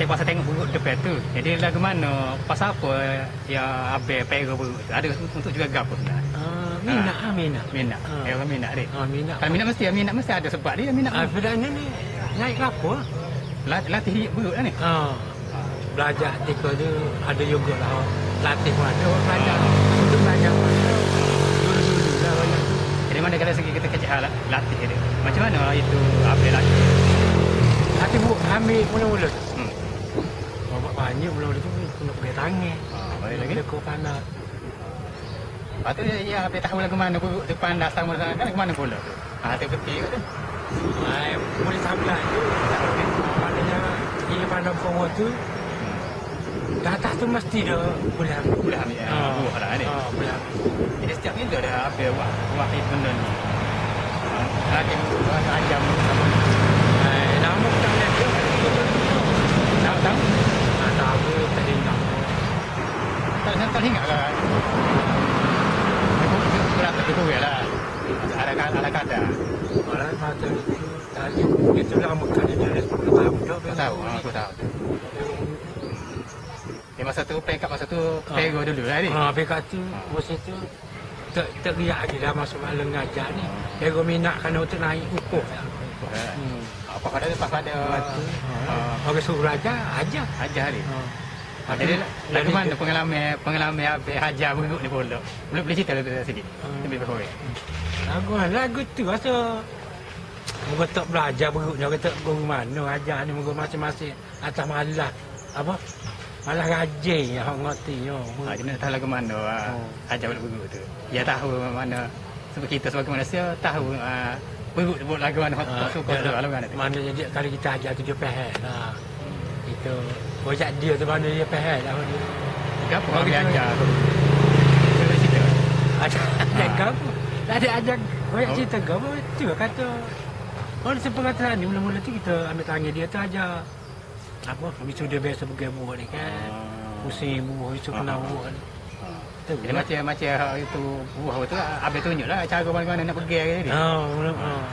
tak kuasa tengok buruk depan tu. Jadi lah ke mana, pasal apa ya abel, pera buruk Ada untuk juga gap pun dah. Ah. Minat ha. minat. Minat. Ha. Ya, minat dia. Ha, minat. minat mesti, minat mesti ada sebab dia minat. Ha, sebenarnya ni, naik ke apa? Lat, latih hidup buruk lah ni. Ha. Belajar tiga tu, ada juga lah. Latih pun ada. Belajar. Ha. Untuk belajar. Jadi mana kalau segi kita kecil lah, latih dia. Macam mana itu apa latih? Latih buruk, ambil mula-mula banyak belum dia pun kena pergi tangan. Ah, baik lagi. Dia kau pandak. Patu ah, dia ya, apa tahu lagu mana pun dia pandak sama sama kan ke mana pula. Ah, tu peti tu. Ah, boleh sampai tu. Maknanya hmm. dia pandak kau tu. Data tu mesti dia boleh boleh ambil. Ah, buah dah ni. Ah, boleh. Jadi setiap ni dia ada apa buat buat itu benda ni. Ah, ada ajam sama. Eh, nama kita ni kan ingat kan? Berat tak betul lah. Ada kan ada kata. Orang kata tadi itu dalam makan dia dia tak tahu. Aku tahu. Eh, masa tu pay kat masa tu ah. pay go dulu lah ni. Ha pay kat tu ah. masa tu tak tak riak je dah masuk malam ngajar ni. Pay go minat kan untuk naik ukur. Apa kata dia pasal ada? Ha. Okey suruh ajar, ajar. Ajar ni. Ha. Jadi ah, lagu mana pengalaman pengalaman apa haja buruk ni pula. Boleh boleh cerita lah hmm. lebih sedikit. Lebih hmm. boleh. Lagu lagu tu rasa Moga tak belajar buruknya kata guru mana ajar ni moga masing-masing atas malah apa? Malah rajin ya hang ngerti yo. Ha tahu lagu mana oh. Ah, uh, hmm. ajar buruk tu. Ya tahu mana sebab kita sebagai manusia tahu uh, buruk tu buat lagu mana uh, tak suka tu mana. jadi kali kita ajar tujuh dia faham. Itu Bajak dia tu mana dia pahal lah. dia apa? Bagi ajar tu. Bagi cerita. Ah. Ada ajar ke ada ajar. Bajak cerita ke apa? Itu lah kata. orang oh, sempat kata ni, mula-mula tu kita ambil tangan dia tu ajar. Apa? Habis dia biasa pergi buah ni kan. Ah. Pusing buah, habis tu kena buah ni. Jadi ah. ya, macam-macam itu buah tu, lah. habis tunjuk lah cara mana-mana nak pergi. Oh, Oh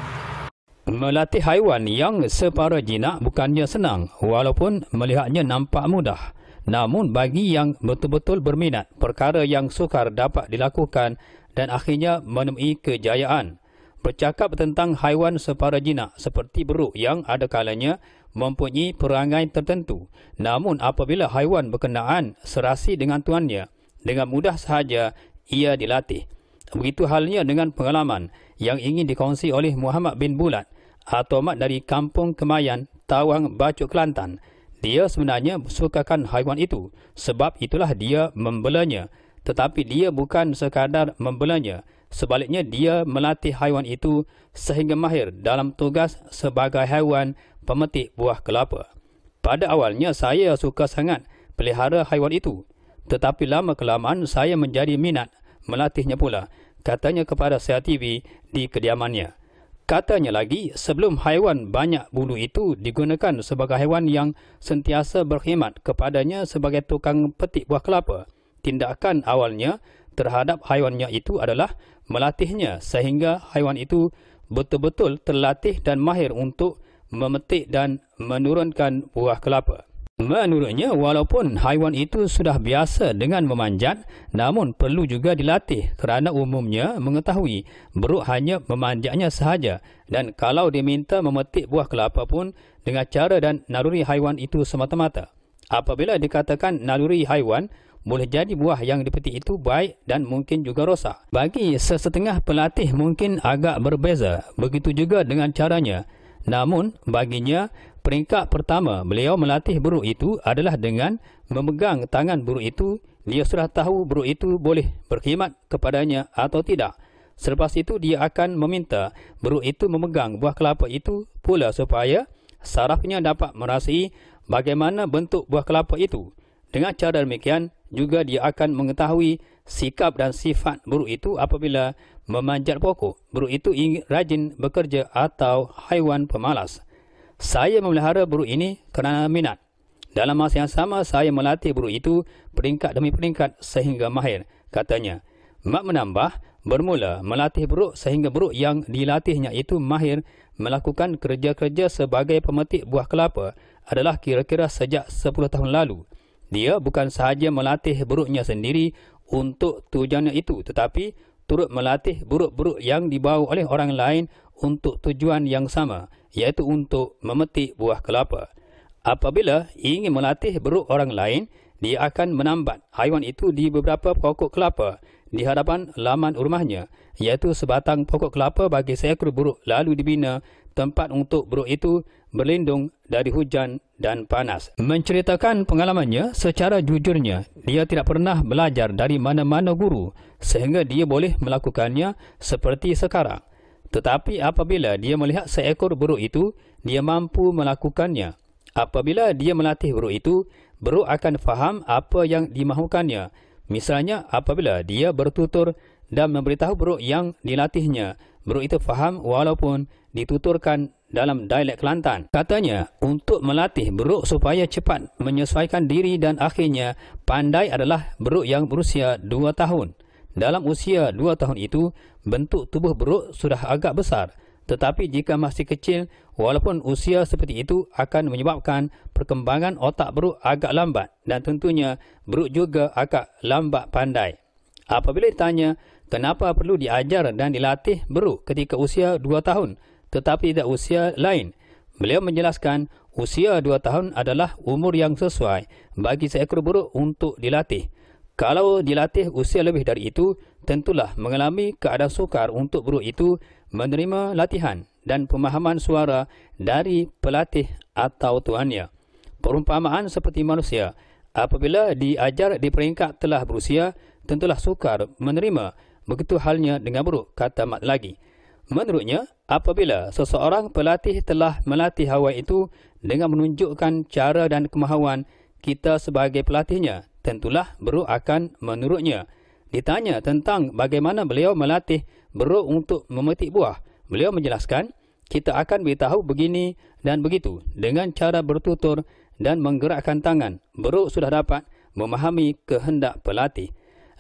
melatih haiwan yang separa jinak bukannya senang walaupun melihatnya nampak mudah. Namun bagi yang betul-betul berminat, perkara yang sukar dapat dilakukan dan akhirnya menemui kejayaan. Bercakap tentang haiwan separa jinak seperti beruk yang ada kalanya mempunyai perangai tertentu. Namun apabila haiwan berkenaan serasi dengan tuannya, dengan mudah sahaja ia dilatih. Begitu halnya dengan pengalaman yang ingin dikongsi oleh Muhammad bin Bulat atau Atomat dari Kampung Kemayan, Tawang, Bacuk Kelantan. Dia sebenarnya sukakan haiwan itu sebab itulah dia membelanya. Tetapi dia bukan sekadar membelanya. Sebaliknya dia melatih haiwan itu sehingga mahir dalam tugas sebagai haiwan pemetik buah kelapa. Pada awalnya saya suka sangat pelihara haiwan itu. Tetapi lama-kelamaan saya menjadi minat melatihnya pula, katanya kepada saya TV di kediamannya. Katanya lagi, sebelum haiwan banyak bulu itu digunakan sebagai haiwan yang sentiasa berkhidmat kepadanya sebagai tukang petik buah kelapa, tindakan awalnya terhadap haiwannya itu adalah melatihnya sehingga haiwan itu betul-betul terlatih dan mahir untuk memetik dan menurunkan buah kelapa. Menurutnya, walaupun haiwan itu sudah biasa dengan memanjat, namun perlu juga dilatih kerana umumnya mengetahui beruk hanya memanjatnya sahaja dan kalau diminta memetik buah kelapa pun dengan cara dan naluri haiwan itu semata-mata. Apabila dikatakan naluri haiwan, boleh jadi buah yang dipetik itu baik dan mungkin juga rosak. Bagi sesetengah pelatih mungkin agak berbeza, begitu juga dengan caranya. Namun, baginya, peringkat pertama beliau melatih buruk itu adalah dengan memegang tangan buruk itu, dia sudah tahu buruk itu boleh berkhidmat kepadanya atau tidak. Selepas itu dia akan meminta buruk itu memegang buah kelapa itu pula supaya sarafnya dapat merasai bagaimana bentuk buah kelapa itu. Dengan cara demikian juga dia akan mengetahui sikap dan sifat buruk itu apabila memanjat pokok. Buruk itu ingin rajin bekerja atau haiwan pemalas saya memelihara buruk ini kerana minat. Dalam masa yang sama, saya melatih buruk itu peringkat demi peringkat sehingga mahir, katanya. Mak menambah, bermula melatih buruk sehingga buruk yang dilatihnya itu mahir melakukan kerja-kerja sebagai pemetik buah kelapa adalah kira-kira sejak 10 tahun lalu. Dia bukan sahaja melatih buruknya sendiri untuk tujuannya itu tetapi turut melatih buruk-buruk yang dibawa oleh orang lain untuk tujuan yang sama, iaitu untuk memetik buah kelapa. Apabila ingin melatih beruk orang lain, dia akan menambat haiwan itu di beberapa pokok kelapa di hadapan laman rumahnya, iaitu sebatang pokok kelapa bagi seekor buruk lalu dibina tempat untuk buruk itu berlindung dari hujan dan panas. Menceritakan pengalamannya secara jujurnya, dia tidak pernah belajar dari mana-mana guru sehingga dia boleh melakukannya seperti sekarang. Tetapi apabila dia melihat seekor buruk itu, dia mampu melakukannya. Apabila dia melatih buruk itu, buruk akan faham apa yang dimahukannya. Misalnya, apabila dia bertutur dan memberitahu buruk yang dilatihnya, buruk itu faham walaupun dituturkan dalam dialek Kelantan. Katanya, untuk melatih buruk supaya cepat menyesuaikan diri dan akhirnya pandai adalah buruk yang berusia 2 tahun. Dalam usia 2 tahun itu, bentuk tubuh beruk sudah agak besar. Tetapi jika masih kecil, walaupun usia seperti itu akan menyebabkan perkembangan otak beruk agak lambat dan tentunya beruk juga agak lambat pandai. Apabila ditanya, kenapa perlu diajar dan dilatih beruk ketika usia 2 tahun tetapi tidak usia lain? Beliau menjelaskan, usia 2 tahun adalah umur yang sesuai bagi seekor beruk untuk dilatih. Kalau dilatih usia lebih dari itu, tentulah mengalami keadaan sukar untuk buruk itu menerima latihan dan pemahaman suara dari pelatih atau tuannya. Perumpamaan seperti manusia, apabila diajar di peringkat telah berusia, tentulah sukar menerima begitu halnya dengan buruk, kata Mat lagi. Menurutnya, apabila seseorang pelatih telah melatih hawa itu dengan menunjukkan cara dan kemahuan kita sebagai pelatihnya, tentulah buruk akan menurutnya. Ditanya tentang bagaimana beliau melatih beruk untuk memetik buah, beliau menjelaskan, kita akan beritahu begini dan begitu dengan cara bertutur dan menggerakkan tangan. Beruk sudah dapat memahami kehendak pelatih.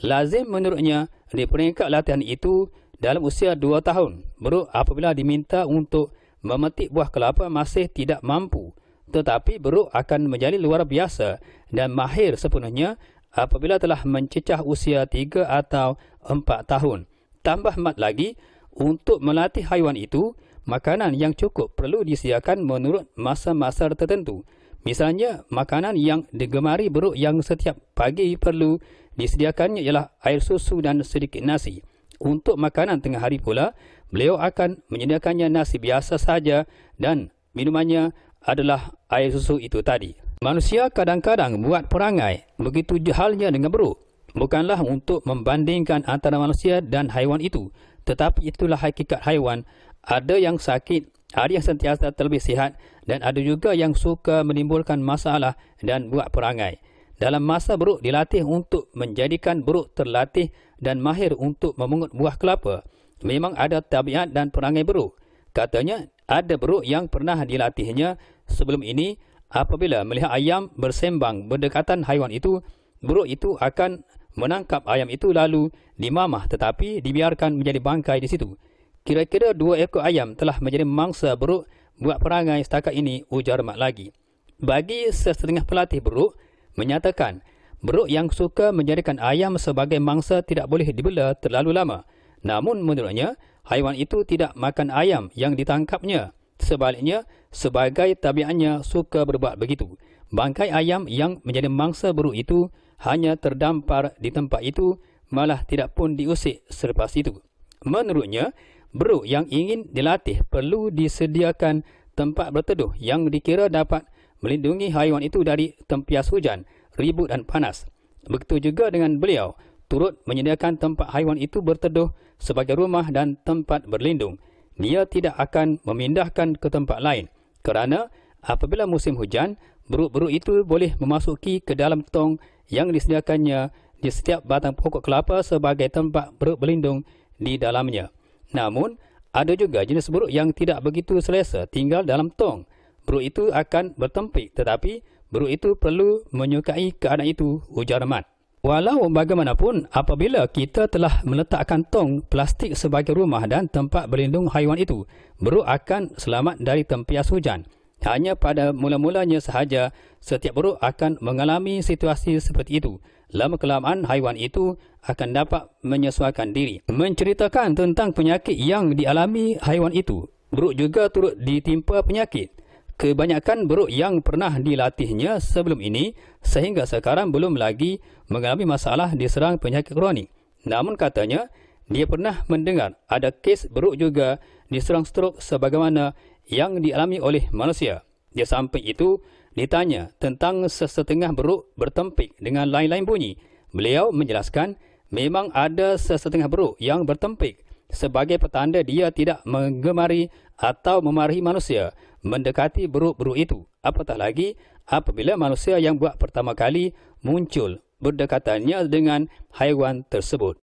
Lazim menurutnya di peringkat latihan itu dalam usia 2 tahun, beruk apabila diminta untuk memetik buah kelapa masih tidak mampu. Tetapi beruk akan menjadi luar biasa dan mahir sepenuhnya apabila telah mencecah usia 3 atau 4 tahun. Tambah mat lagi, untuk melatih haiwan itu, makanan yang cukup perlu disediakan menurut masa-masa tertentu. Misalnya, makanan yang digemari beruk yang setiap pagi perlu disediakannya ialah air susu dan sedikit nasi. Untuk makanan tengah hari pula, beliau akan menyediakannya nasi biasa saja dan minumannya adalah air susu itu tadi. Manusia kadang-kadang buat perangai begitu halnya dengan beruk. Bukanlah untuk membandingkan antara manusia dan haiwan itu. Tetapi itulah hakikat haiwan. Ada yang sakit, ada yang sentiasa terlebih sihat dan ada juga yang suka menimbulkan masalah dan buat perangai. Dalam masa beruk dilatih untuk menjadikan beruk terlatih dan mahir untuk memungut buah kelapa. Memang ada tabiat dan perangai beruk. Katanya ada beruk yang pernah dilatihnya sebelum ini Apabila melihat ayam bersembang berdekatan haiwan itu, buruk itu akan menangkap ayam itu lalu dimamah tetapi dibiarkan menjadi bangkai di situ. Kira-kira dua ekor ayam telah menjadi mangsa buruk buat perangai setakat ini ujar Mak lagi. Bagi sesetengah pelatih buruk, menyatakan, buruk yang suka menjadikan ayam sebagai mangsa tidak boleh dibela terlalu lama. Namun menurutnya, haiwan itu tidak makan ayam yang ditangkapnya. Sebaliknya, sebagai tabiannya suka berbuat begitu. Bangkai ayam yang menjadi mangsa buruk itu hanya terdampar di tempat itu, malah tidak pun diusik selepas itu. Menurutnya, buruk yang ingin dilatih perlu disediakan tempat berteduh yang dikira dapat melindungi haiwan itu dari tempias hujan, ribut dan panas. Begitu juga dengan beliau, turut menyediakan tempat haiwan itu berteduh sebagai rumah dan tempat berlindung dia tidak akan memindahkan ke tempat lain kerana apabila musim hujan, beruk-beruk itu boleh memasuki ke dalam tong yang disediakannya di setiap batang pokok kelapa sebagai tempat beruk berlindung di dalamnya. Namun, ada juga jenis beruk yang tidak begitu selesa tinggal dalam tong. Beruk itu akan bertempik tetapi beruk itu perlu menyukai keadaan itu, ujar Matt. Walau bagaimanapun, apabila kita telah meletakkan tong plastik sebagai rumah dan tempat berlindung haiwan itu, beruk akan selamat dari tempias hujan. Hanya pada mula-mulanya sahaja, setiap beruk akan mengalami situasi seperti itu. Lama-kelamaan haiwan itu akan dapat menyesuaikan diri. Menceritakan tentang penyakit yang dialami haiwan itu, beruk juga turut ditimpa penyakit kebanyakan beruk yang pernah dilatihnya sebelum ini sehingga sekarang belum lagi mengalami masalah diserang penyakit kronik. Namun katanya, dia pernah mendengar ada kes beruk juga diserang strok sebagaimana yang dialami oleh manusia. Dia sampai itu, ditanya tentang sesetengah beruk bertempik dengan lain-lain bunyi. Beliau menjelaskan, memang ada sesetengah beruk yang bertempik sebagai petanda dia tidak menggemari atau memarahi manusia mendekati beruk-beruk itu. Apatah lagi apabila manusia yang buat pertama kali muncul berdekatannya dengan haiwan tersebut.